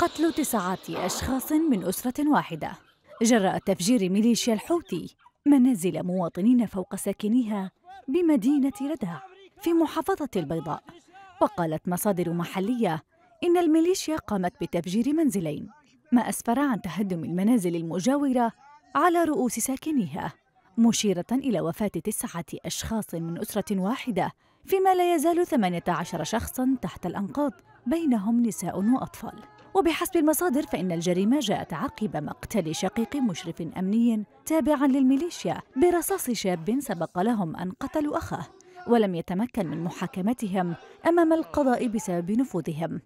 قتل تسعة أشخاص من أسرة واحدة جراء تفجير ميليشيا الحوثي منازل مواطنين فوق ساكنيها بمدينة ردع في محافظة البيضاء وقالت مصادر محلية إن الميليشيا قامت بتفجير منزلين ما أسفر عن تهدم المنازل المجاورة على رؤوس ساكنيها مشيرة إلى وفاة تسعة أشخاص من أسرة واحدة فيما لا يزال 18 شخصاً تحت الأنقاض بينهم نساء وأطفال وبحسب المصادر فإن الجريمة جاءت عقب مقتل شقيق مشرف أمني تابع للميليشيا برصاص شاب سبق لهم أن قتلوا أخاه ولم يتمكن من محاكمتهم أمام القضاء بسبب نفوذهم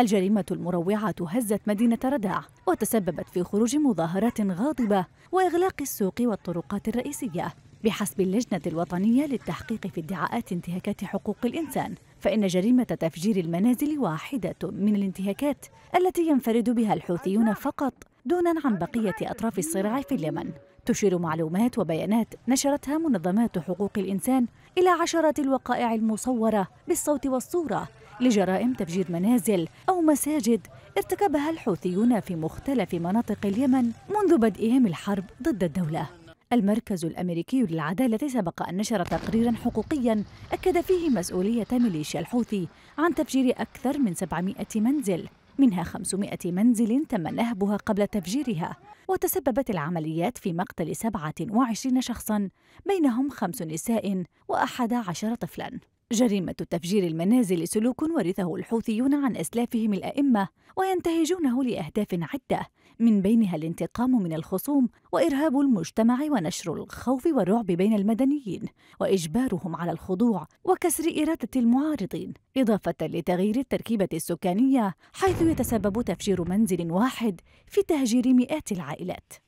الجريمة المروعة هزت مدينة رداع وتسببت في خروج مظاهرات غاضبة وإغلاق السوق والطرقات الرئيسية بحسب اللجنة الوطنية للتحقيق في ادعاءات انتهاكات حقوق الإنسان فإن جريمة تفجير المنازل واحدة من الانتهاكات التي ينفرد بها الحوثيون فقط دونا عن بقية أطراف الصراع في اليمن تشير معلومات وبيانات نشرتها منظمات حقوق الإنسان إلى عشرات الوقائع المصورة بالصوت والصورة لجرائم تفجير منازل أو مساجد ارتكبها الحوثيون في مختلف مناطق اليمن منذ بدئهم الحرب ضد الدولة المركز الأمريكي للعدالة سبق أن نشر تقريرا حقوقيا أكد فيه مسؤولية ميليشيا الحوثي عن تفجير أكثر من 700 منزل منها 500 منزل تم نهبها قبل تفجيرها وتسببت العمليات في مقتل 27 شخصا بينهم خمس نساء و11 طفلا جريمة تفجير المنازل سلوك ورثه الحوثيون عن أسلافهم الأئمة وينتهجونه لأهداف عدة من بينها الانتقام من الخصوم وإرهاب المجتمع ونشر الخوف والرعب بين المدنيين وإجبارهم على الخضوع وكسر إرادة المعارضين إضافة لتغيير التركيبة السكانية حيث يتسبب تفجير منزل واحد في تهجير مئات العائلات